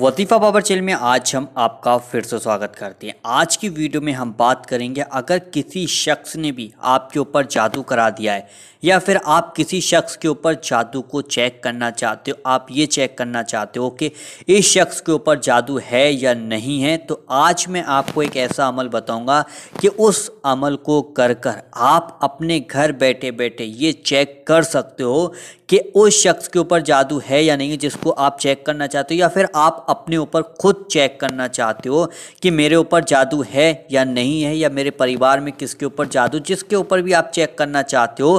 वतीफ़ा power channel में आज हम आपका फिर से स्वागत करते हैं आज की वीडियो में हम बात करेंगे अगर किसी शख्स ने भी आपके ऊपर जादू करा दिया है या फिर आप किसी शख्स के ऊपर जादू को चेक करना चाहते हो आप ये चेक करना चाहते हो कि इस शख्स के ऊपर जादू है या नहीं है तो आज मैं आपको एक ऐसा अमल बताऊँगा कि उस अमल को कर कर आप अपने घर बैठे बैठे ये चेक कर सकते हो कि उस शख्स के ऊपर जादू है या नहीं जिसको आप चेक करना चाहते हो या फिर आप अपने ऊपर खुद चेक करना चाहते हो कि मेरे ऊपर जादू है या नहीं है या मेरे परिवार में किसके ऊपर जादू जिसके ऊपर भी आप चेक करना चाहते हो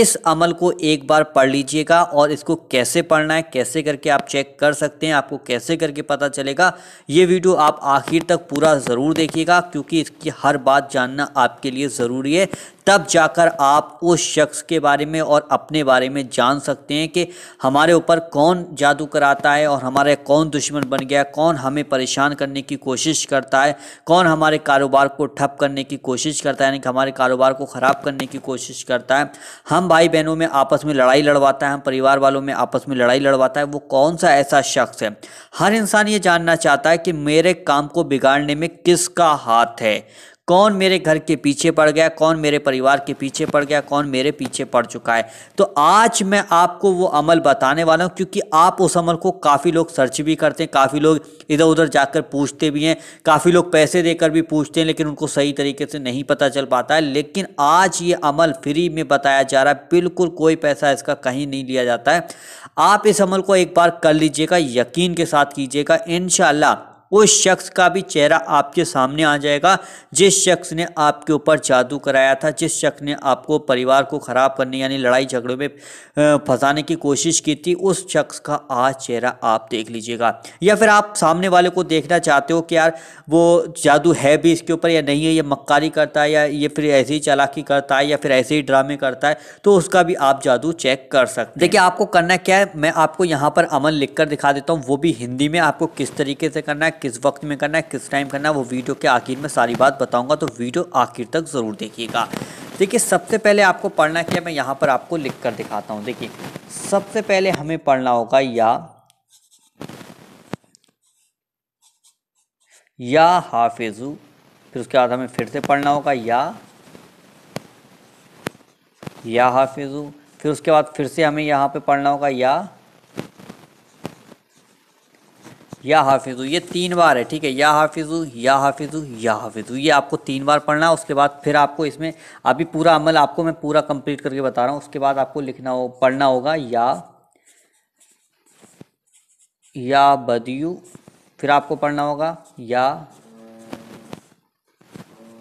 इस अमल को एक बार पढ़ लीजिएगा और इसको कैसे पढ़ना है कैसे करके आप चेक कर सकते हैं आपको कैसे करके पता चलेगा ये वीडियो आप आखिर तक पूरा ज़रूर देखिएगा क्योंकि इसकी हर बात जानना आपके लिए ज़रूरी है तब जाकर आप उस शख्स के बारे में और अपने बारे में जान सकते हैं कि हमारे ऊपर कौन जादू कराता है और हमारे कौन दुश्मन बन गया कौन हमें परेशान करने की कोशिश करता है कौन हमारे कारोबार को ठप करने की कोशिश करता है यानी कि हमारे कारोबार को ख़राब करने की कोशिश करता है हम हम भाई बहनों में आपस में लड़ाई लड़वाता है हम परिवार वालों में आपस में लड़ाई लड़वाता है वो कौन सा ऐसा शख्स है हर इंसान ये जानना चाहता है कि मेरे काम को बिगाड़ने में किसका हाथ है कौन मेरे घर के पीछे पड़ गया कौन मेरे परिवार के पीछे पड़ गया कौन मेरे पीछे पड़ चुका है तो आज मैं आपको वो अमल बताने वाला हूँ क्योंकि आप उस अमल को काफ़ी लोग सर्च भी करते हैं काफ़ी लोग इधर उधर जाकर पूछते भी हैं काफ़ी लोग पैसे देकर भी पूछते हैं लेकिन उनको सही तरीके से नहीं पता चल पाता है लेकिन आज ये अमल फ्री में बताया जा रहा है बिल्कुल कोई पैसा इसका कहीं नहीं लिया जाता है आप इस अमल को एक बार कर लीजिएगा यकीन के साथ कीजिएगा इन उस शख्स का भी चेहरा आपके सामने आ जाएगा जिस शख्स ने आपके ऊपर जादू कराया था जिस शख्स ने आपको परिवार को ख़राब करने यानी लड़ाई झगड़ों में फंसाने की कोशिश की थी उस शख्स का आज चेहरा आप देख लीजिएगा या फिर आप सामने वाले को देखना चाहते हो कि यार वो जादू है भी इसके ऊपर या नहीं है ये मक्कारी करता है या ये फिर ऐसे ही चालाकी करता है या फिर ऐसे ही ड्रामे करता है तो उसका भी आप जादू चेक कर सकते देखिए आपको करना क्या है मैं आपको यहाँ पर अमल लिख कर दिखा देता हूँ वो भी हिंदी में आपको किस तरीके से करना है किस वक्त में करना है किस टाइम करना है वो वीडियो के आखिर में सारी बात बताऊंगा तो वीडियो आखिर तक ज़रूर देखिएगा देखिए सबसे पहले आपको पढ़ना क्या मैं यहाँ पर आपको लिख कर दिखाता हूँ देखिए सबसे पहले हमें पढ़ना होगा या या हाफिजू फिर उसके बाद हमें फिर से पढ़ना होगा या या हाफिजू फिर उसके बाद फिर से हमें यहाँ पे पढ़ना होगा या या हाफिज़ु ये तीन बार है ठीक है या हाफिज़ू या हाफिज़ु या हाफिज़ू ये आपको तीन बार पढ़ना है उसके बाद फिर आपको इसमें अभी पूरा अमल आपको मैं पूरा कंप्लीट करके बता रहा हूँ उसके बाद आपको लिखना हो पढ़ना होगा या या बदियू फिर आपको पढ़ना होगा या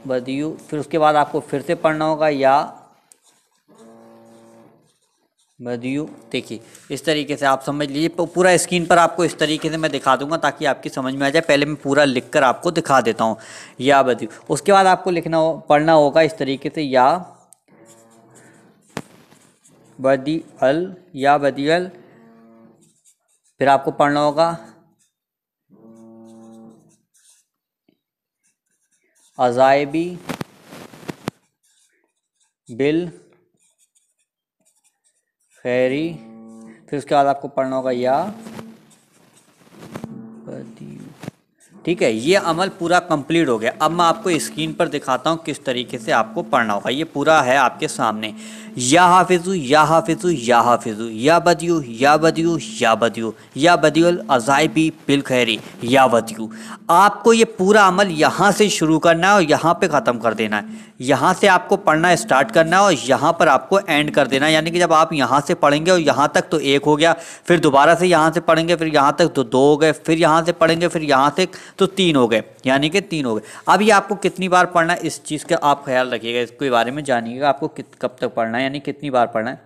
बदयू फिर उसके बाद आपको फिर से पढ़ना होगा या मदयू देखिए इस तरीके से आप समझ लीजिए पूरा स्क्रीन पर आपको इस तरीके से मैं दिखा दूंगा ताकि आपकी समझ में आ जाए पहले मैं पूरा लिख कर आपको दिखा देता हूँ या बदियू उसके बाद आपको लिखना हो पढ़ना होगा इस तरीके से या बदी अल या बदी अल फिर आपको पढ़ना होगा अजायबी बिल फेरी फिर उसके बाद आपको पढ़ना होगा या ठीक है ये अमल पूरा कंप्लीट हो गया अब मैं आपको स्क्रीन पर दिखाता हूँ किस तरीके से आपको पढ़ना होगा ये पूरा है आपके सामने या हाफिजू या हाफिजू या हाफिजू या बदयू या बदयू या बदयू या बदयूल अजायबी बिल खैरी या बदयू आपको ये पूरा अमल यहाँ से शुरू करना है और यहाँ पे ख़त्म कर देना है यहाँ से आपको पढ़ना स्टार्ट करना है और यहाँ पर आपको एंड कर देना है यानी कि जब आप यहाँ से पढ़ेंगे और यहाँ तक तो एक हो गया फिर दोबारा से यहाँ से पढ़ेंगे फिर यहाँ तक तो दो हो गए फिर यहाँ से पढ़ेंगे फिर यहाँ से तो तीन हो गए यानी कि तीन हो गए अब ये आपको कितनी बार पढ़ना है इस चीज़ का आप ख्याल रखिएगा इसके बारे में जानिएगा आपको कब तक पढ़ना है यानी कितनी बार पढ़ना है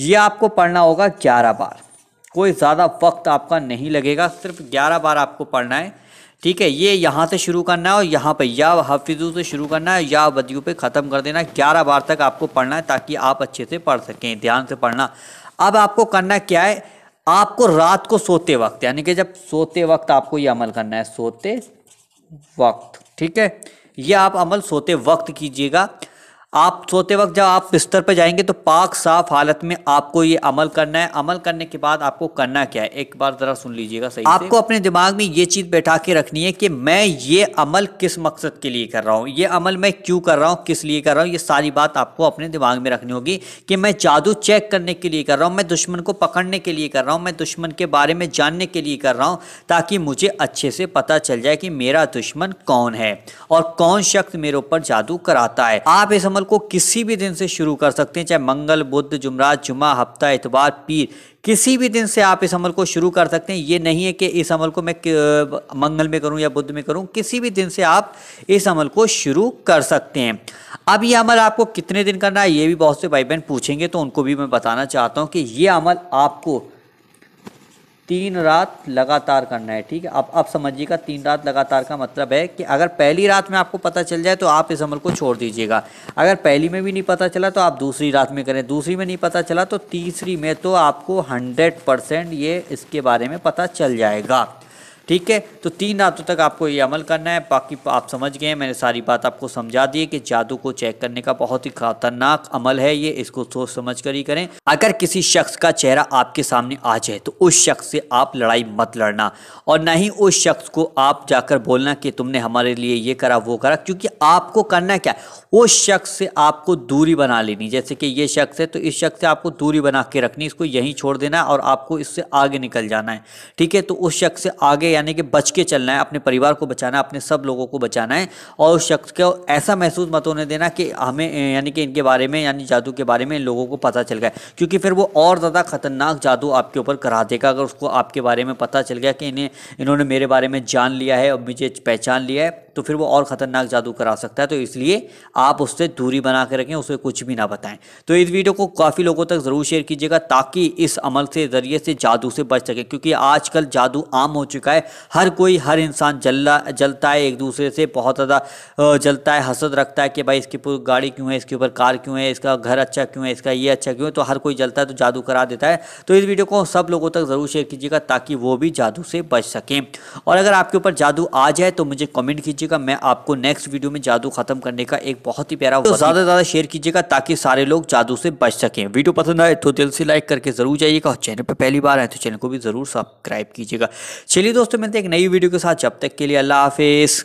ये आपको पढ़ना होगा ग्यारह बार कोई ज़्यादा वक्त आपका नहीं लगेगा सिर्फ ग्यारह बार आपको पढ़ना है ठीक है ये यहाँ से शुरू करना है और यहाँ पे या हफिजू से शुरू करना है या बदियों पे ख़त्म कर देना है ग्यारह बार तक आपको पढ़ना है ताकि आप अच्छे से पढ़ सकें ध्यान से पढ़ना अब आपको करना क्या है आपको रात को सोते वक्त यानी कि जब सोते वक्त आपको ये अमल करना है सोते वक्त ठीक है ये आप अमल सोते वक्त कीजिएगा आप सोते वक्त जब आप बिस्तर पर जाएंगे तो पाक साफ हालत में आपको ये अमल करना है अमल करने के बाद आपको करना क्या है एक बार ज़रा सुन लीजिएगा सही आपको अपने दिमाग में ये चीज़ बैठा के रखनी है कि मैं ये अमल किस मकसद के लिए कर रहा हूँ ये अमल मैं क्यों कर रहा हूँ किस लिए कर रहा हूँ ये सारी बात आपको अपने दिमाग में रखनी होगी कि मैं जादू चेक करने के लिए कर रहा हूँ मैं दुश्मन को पकड़ने के लिए कर रहा हूँ मैं दुश्मन के बारे में जानने के लिए कर रहा हूँ ताकि मुझे अच्छे से पता चल जाए कि मेरा दुश्मन कौन है और कौन शख्स मेरे ऊपर जादू कराता है आप इस अमल सफर को किसी भी दिन से शुरू कर सकते हैं चाहे मंगल बुद्ध जुमरात जुमा हफ्ता इतवार पीर किसी भी दिन से आप इस अमल को शुरू कर सकते हैं ये नहीं है कि इस अमल को मैं मंगल में करूं या बुद्ध में करूं किसी भी दिन से आप इस अमल को शुरू कर सकते हैं अब ये अमल आपको कितने दिन करना है ये भी बहुत से भाई बहन पूछेंगे तो उनको भी मैं बताना चाहता हूँ कि ये अमल आपको तीन रात लगातार करना है ठीक है अब अब समझिएगा तीन रात लगातार का मतलब है कि अगर पहली रात में आपको पता चल जाए तो आप इस अमल को छोड़ दीजिएगा अगर पहली में भी नहीं पता चला तो आप दूसरी रात में करें दूसरी में नहीं पता चला तो तीसरी में तो आपको हंड्रेड परसेंट ये इसके बारे में पता चल जाएगा ठीक है तो तीन रातों तक आपको ये अमल करना है बाकी आप समझ गए मैंने सारी बात आपको समझा दी है कि जादू को चेक करने का बहुत ही खतरनाक अमल है ये इसको सोच समझ कर ही करें अगर किसी शख्स का चेहरा आपके सामने आ जाए तो उस शख्स से आप लड़ाई मत लड़ना और ना ही उस शख्स को आप जाकर बोलना कि तुमने हमारे लिए ये करा वो करा क्योंकि आपको करना क्या उस शख्स से आपको दूरी बना लेनी जैसे कि ये शख्स है तो इस शख्स से आपको दूरी बना के रखनी इसको यहीं छोड़ देना और आपको इससे आगे निकल जाना है ठीक है तो उस शख्स से आगे यानी कि बच के चलना है अपने परिवार को बचाना अपने सब लोगों को बचाना है और उस शख्स को ऐसा महसूस मत होने देना कि हमें यानी कि इनके बारे में यानी जादू के बारे में इन लोगों को पता चल गया क्योंकि फिर वो और ज़्यादा खतरनाक जादू आपके ऊपर करा देगा अगर उसको आपके बारे में पता चल गया कि इन्हें इन्होंने मेरे बारे में जान लिया है और मुझे पहचान लिया है तो फिर वो और ख़तरनाक जादू करा सकता है तो इसलिए आप उससे दूरी बना के रखें उसे कुछ भी ना बताएं तो इस वीडियो को काफ़ी लोगों तक ज़रूर शेयर कीजिएगा ताकि इस अमल से ज़रिए से जादू से बच सकें क्योंकि आजकल जादू आम हो चुका है हर कोई हर इंसान जलना जलता है एक दूसरे से बहुत ज़्यादा जलता है हसद रखता है कि भाई इसके ऊपर गाड़ी क्यों है इसके ऊपर कार क्यों है इसका घर अच्छा क्यों है इसका ये अच्छा क्यों है तो हर कोई जलता है तो जादू करा देता है तो इस वीडियो को सब लोगों तक ज़रूर शेयर कीजिएगा ताकि वो भी जादू से बच सकें और अगर आपके ऊपर जादू आ जाए तो मुझे कमेंट कीजिए कीजिएगा मैं आपको नेक्स्ट वीडियो में जादू खत्म करने का एक बहुत ही प्यारा तो ज़्यादा से ज़्यादा शेयर कीजिएगा ताकि सारे लोग जादू से बच सकें वीडियो पसंद आए तो दिल से लाइक करके जरूर जाइएगा और चैनल पर पहली बार आए तो चैनल को भी ज़रूर सब्सक्राइब कीजिएगा चलिए दोस्तों मिलते एक नई वीडियो के साथ जब तक के लिए अल्लाह हाफिज़